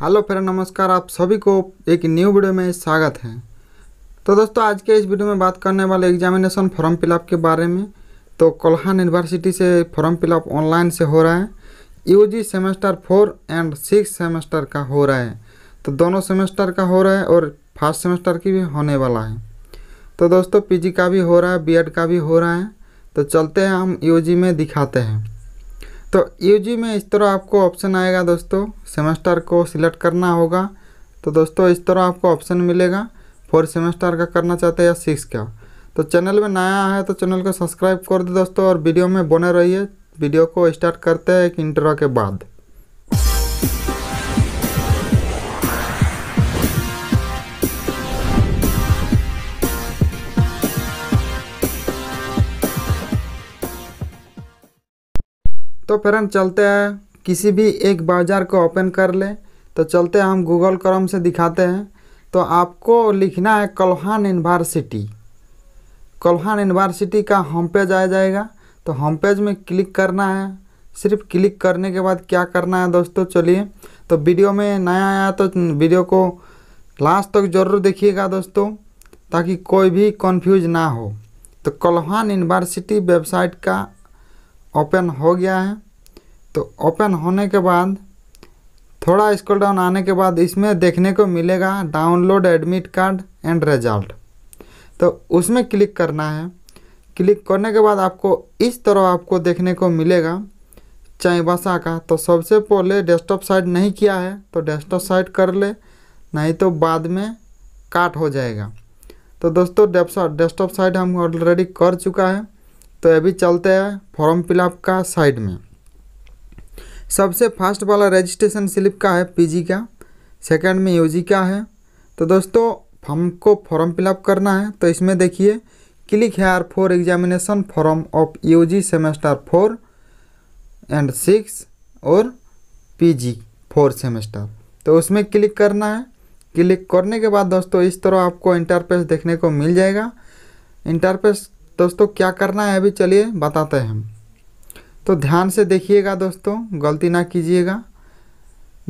hello friend नमस्कार आप सभी को एक न्यू वीडियो में स्वागत है तो दोस्तों आज के इस वीडियो में बात करने वाले एग्जामिनेशन फॉर्म फिलअप के बारे में तो कोल्हान यूनिवर्सिटी से फॉर्म फिलअप ऑनलाइन से हो रहा है UG semester four and six semester का हो रहा है तो दोनों सेमेस्टर का हो रहा है और फर्स्ट सेमेस्टर की भी होने वाला है तो दोस्तों पी का भी हो रहा है बी का भी हो रहा है तो चलते हैं हम यू में दिखाते हैं तो यूजी में इस तरह आपको ऑप्शन आएगा दोस्तों सेमेस्टर को सिलेक्ट करना होगा तो दोस्तों इस तरह आपको ऑप्शन मिलेगा फोर सेमेस्टर का करना चाहते हैं या सिक्स का तो चैनल में नया है तो चैनल को सब्सक्राइब कर दो दोस्तों और वीडियो में बने रहिए वीडियो को स्टार्ट करते हैं एक इंटरव्यू के बाद तो फ्रेंड चलते हैं किसी भी एक ब्राउज़र को ओपन कर ले तो चलते हैं हम गूगल क्रम से दिखाते हैं तो आपको लिखना है कल्हान यूनिवर्सिटी कल्हान यूनिवर्सिटी का होम पेज आ जाएगा तो होम पेज में क्लिक करना है सिर्फ क्लिक करने के बाद क्या करना है दोस्तों चलिए तो वीडियो में नया आया तो वीडियो को लास्ट तक जरूर देखिएगा दोस्तों ताकि कोई भी कन्फ्यूज ना हो तो कल्हान यूनिवर्सिटी वेबसाइट का ओपन हो गया है तो ओपन होने के बाद थोड़ा स्क्रॉल डाउन आने के बाद इसमें देखने को मिलेगा download admit card and result तो उसमें क्लिक करना है क्लिक करने के बाद आपको इस तरह आपको देखने को मिलेगा चाइबासा का तो सबसे पहले डेस्कटॉप साइड नहीं किया है तो डेस्कटॉप साइड कर ले नहीं तो बाद में काट हो जाएगा तो दोस्तों डेस्कटॉप साइड हम ऑलरेडी कर चुका है तो अभी चलते हैं फॉर्म फिलअप का साइड में सबसे फर्स्ट वाला रजिस्ट्रेशन स्लिप का है पीजी का सेकंड में यूजी का है तो दोस्तों हमको फॉर्म फिलअप करना है तो इसमें देखिए click here for examination form of UG semester four and six और पीजी फोर सेमेस्टर तो उसमें क्लिक करना है क्लिक करने के बाद दोस्तों इस तरह आपको इंटरपेस देखने को मिल जाएगा इंटरपेस दोस्तों क्या करना है अभी चलिए बताते हैं तो ध्यान से देखिएगा दोस्तों गलती ना कीजिएगा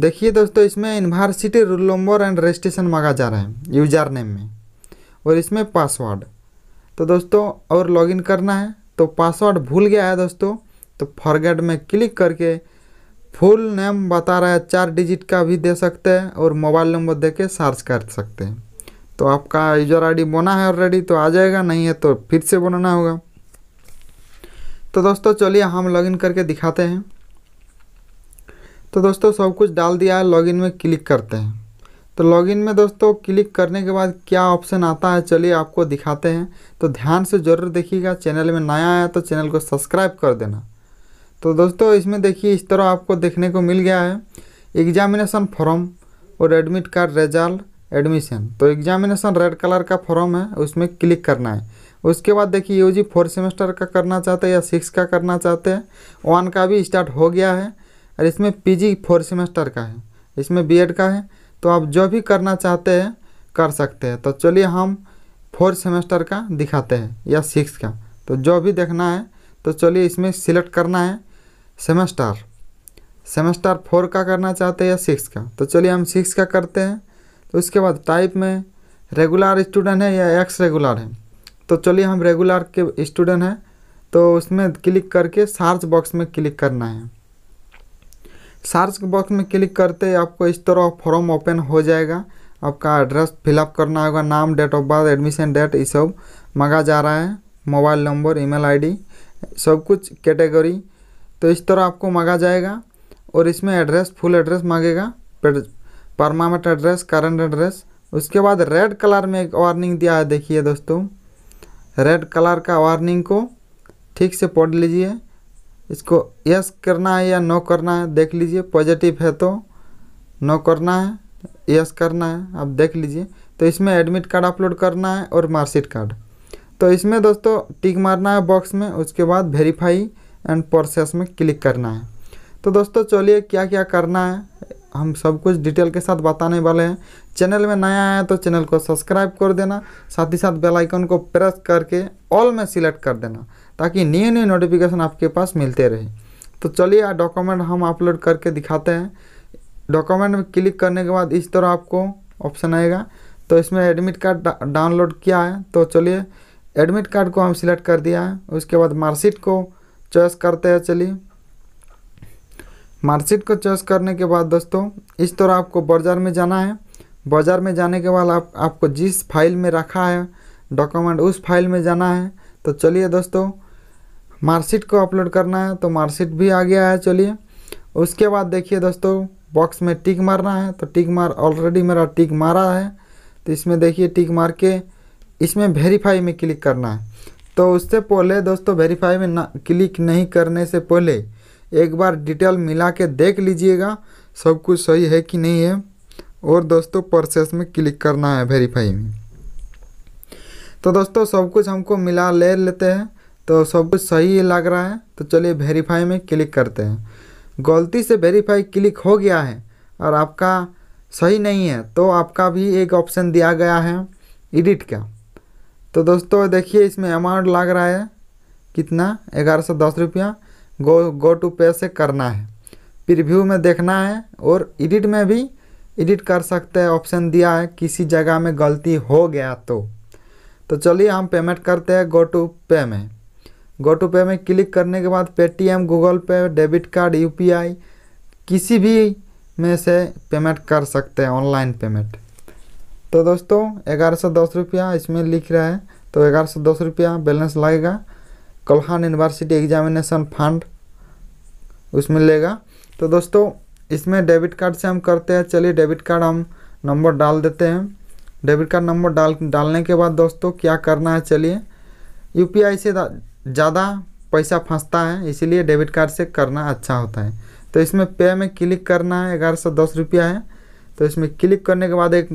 देखिए दोस्तों इसमें university roll number and registration मांगा जा रहा है यूजर नेम में और इसमें पासवर्ड तो दोस्तों और लॉगिन करना है तो पासवर्ड भूल गया है दोस्तों तो फॉरगेट में क्लिक करके फुल नेम बता रहा है चार डिजिट का भी दे सकते हैं और मोबाइल नंबर दे के सर्च कर सकते हैं तो आपका यूजर आईडी बना है ऑलरेडी तो आ जाएगा नहीं है तो फिर से बनाना होगा तो दोस्तों चलिए हम लॉगिन करके दिखाते हैं तो दोस्तों सब कुछ डाल दिया है लॉगिन में क्लिक करते हैं तो लॉगिन में दोस्तों क्लिक करने के बाद क्या ऑप्शन आता है चलिए आपको दिखाते हैं तो ध्यान से ज़रूर देखिएगा चैनल में नया आया तो चैनल को सब्सक्राइब कर देना तो दोस्तों इसमें देखिए इस तरह आपको देखने को मिल गया है एग्जामिनेशन फॉर्म और एडमिट कार्ड रिजल्ट एडमिशन तो एग्जामिनेशन रेड कलर का फॉर्म है उसमें क्लिक करना है उसके बाद देखिए यू जी फोर्थ सेमेस्टर का करना चाहते हैं या सिक्स का करना चाहते हैं वन का भी स्टार्ट हो गया है और इसमें पी जी फोर्थ सेमेस्टर का है इसमें बी एड का है तो आप जो भी करना चाहते हैं कर सकते हैं तो चलिए हम फोर्थ सेमेस्टर का दिखाते हैं या सिक्स का तो जो भी देखना है तो चलिए इसमें सिलेक्ट करना है सेमेस्टर सेमेस्टर फोर का करना चाहते हैं या सिक्स का तो चलिए हम सिक्स का करते हैं तो उसके बाद टाइप में रेगुलर स्टूडेंट है या एक्स रेगुलर है तो चलिए हम रेगुलर के स्टूडेंट हैं तो उसमें क्लिक करके सर्च बॉक्स में क्लिक करना है सर्च बॉक्स में क्लिक करते ही आपको इस तरह फॉर्म ओपन हो जाएगा आपका एड्रेस फिलअप करना होगा नाम date of birth admission date ये सब मंगा जा रहा है मोबाइल नंबर ईमेल आईडी सब कुछ कैटेगरी तो इस तरह आपको मंगा जाएगा और इसमें एड्रेस फुल एड्रेस मांगेगा परमानेंट एड्रेस करंट एड्रेस उसके बाद रेड कलर में एक वार्निंग दिया है देखिए दोस्तों रेड कलर का वार्निंग को ठीक से पढ़ लीजिए इसको यस करना है या नो करना है देख लीजिए पॉजिटिव है तो नो करना है यस करना है आप देख लीजिए तो इसमें एडमिट कार्ड अपलोड करना है और मार्कशीट कार्ड तो इसमें दोस्तों टिक मारना है बॉक्स में उसके बाद वेरीफाई एंड प्रोसेस में क्लिक करना है तो दोस्तों चलिए क्या क्या करना है हम सब कुछ डिटेल के साथ बताने वाले हैं चैनल में नया आया तो चैनल को सब्सक्राइब कर देना साथ ही साथ बेल आइकन को प्रेस करके ऑल में सिलेक्ट कर देना ताकि न्यू न्यू नोटिफिकेशन आपके पास मिलते रहे तो चलिए डॉक्यूमेंट हम अपलोड करके दिखाते हैं डॉक्यूमेंट में क्लिक करने के बाद इस तरह आपको ऑप्शन आएगा तो इसमें एडमिट कार्ड डाउनलोड किया है तो चलिए एडमिट कार्ड को हम सिलेक्ट कर दिया है उसके बाद मार्कशीट को चॉइस करते हैं चलिए मार्कशीट को चॉइस करने के बाद दोस्तों इस तरह आपको बाज़ार में जाना है बाज़ार में जाने के बाद आप आपको जिस फाइल में रखा है डॉक्यूमेंट उस फाइल में जाना है तो चलिए दोस्तों मार्कशीट को अपलोड करना है तो मार्कशीट भी आ गया है चलिए उसके बाद देखिए दोस्तों बॉक्स में टिक मारना है तो टिक मार ऑलरेडी मेरा टिक मारा है तो इसमें देखिए टिक मार के इसमें वेरीफाई में क्लिक करना है तो उससे पहले दोस्तों वेरीफाई में ना क्लिक नहीं करने से पहले एक बार डिटेल मिला के देख लीजिएगा सब कुछ सही है कि नहीं है और दोस्तों प्रोसेस में क्लिक करना है वेरीफाई में तो दोस्तों सब कुछ हमको मिला ले लेते हैं तो सब कुछ सही लग रहा है तो चलिए वेरीफाई में क्लिक करते हैं गलती से वेरीफाई क्लिक हो गया है और आपका सही नहीं है तो आपका भी एक ऑप्शन दिया गया है एडिट का तो दोस्तों देखिए इसमें अमाउंट लग रहा है कितना ग्यारह सौ दस रुपया गो गो टू पे से करना है प्रिव्यू में देखना है और एडिट में भी एडिट कर सकते हैं ऑप्शन दिया है किसी जगह में गलती हो गया तो तो चलिए हम पेमेंट करते हैं गो टू पे में गो टू पे में क्लिक करने के बाद Paytm Google pay debit card UPI किसी भी में से पेमेंट कर सकते हैं ऑनलाइन पेमेंट तो दोस्तों ग्यारह सौ दस रुपया इसमें लिख रहा है तो ग्यारह सौ दस रुपया बैलेंस लगेगा कल्हान यूनिवर्सिटी एग्जामिनेशन फंड उसमें लेगा तो दोस्तों इसमें डेबिट कार्ड से हम करते हैं चलिए डेबिट कार्ड हम नंबर डाल देते हैं डेबिट कार्ड नंबर डाल डालने के बाद दोस्तों क्या करना है चलिए यूपीआई से ज़्यादा पैसा फंसता है इसीलिए डेबिट कार्ड से करना अच्छा होता है तो इसमें पे में क्लिक करना है ग्यारह सौ दस रुपया है तो इसमें क्लिक करने के बाद एक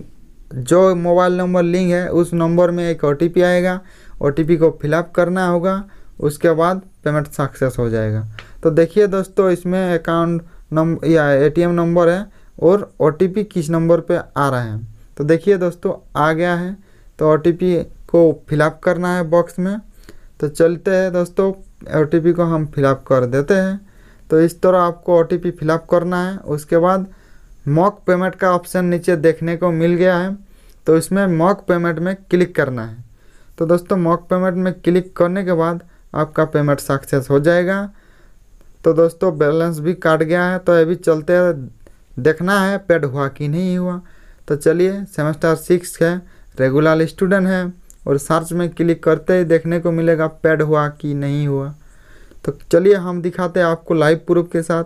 जो मोबाइल नंबर लिंक है उस नंबर में एक ओ आएगा ओ को फिलअप करना होगा उसके बाद पेमेंट सक्सेस हो जाएगा तो देखिए दोस्तों इसमें अकाउंट नंबर या एटीएम नंबर है और ओ किस नंबर पे आ रहा है तो देखिए दोस्तों आ गया है तो ओ को फिलअप करना है बॉक्स में तो चलते हैं दोस्तों ओ को हम फिलअप कर देते हैं तो इस तरह आपको ओ फिलअप करना है उसके बाद मॉक पेमेंट का ऑप्शन नीचे देखने को मिल गया है तो इसमें मॉक पेमेंट में क्लिक करना है तो दोस्तों मॉक पेमेंट में क्लिक करने के बाद आपका पेमेंट सक्सेस हो जाएगा तो दोस्तों बैलेंस भी काट गया है तो अभी चलते देखना है पेड हुआ कि नहीं हुआ तो चलिए सेमेस्टर सिक्स है रेगुलर स्टूडेंट है और सर्च में क्लिक करते ही देखने को मिलेगा पेड हुआ कि नहीं हुआ तो चलिए हम दिखाते हैं आपको लाइव प्रूफ के साथ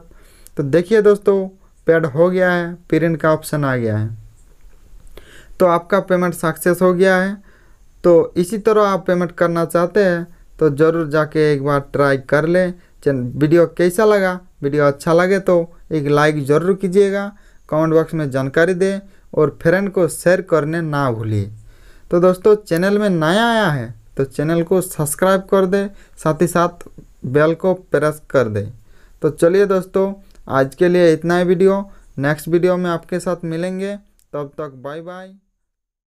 तो देखिए दोस्तों पेड हो गया है पेरेंट का ऑप्शन आ गया है तो आपका पेमेंट सक्सेस हो गया है तो इसी तरह आप पेमेंट करना चाहते हैं तो ज़रूर जाके एक बार ट्राई कर लें वीडियो कैसा लगा वीडियो अच्छा लगे तो एक लाइक ज़रूर कीजिएगा कमेंट बॉक्स में जानकारी दें और फ्रेंड को शेयर करने ना भूलिए तो दोस्तों चैनल में नया आया है तो चैनल को सब्सक्राइब कर दे साथ ही साथ बेल को प्रेस कर दे तो चलिए दोस्तों आज के लिए इतना ही वीडियो नेक्स्ट वीडियो में आपके साथ मिलेंगे तब तक बाय बाय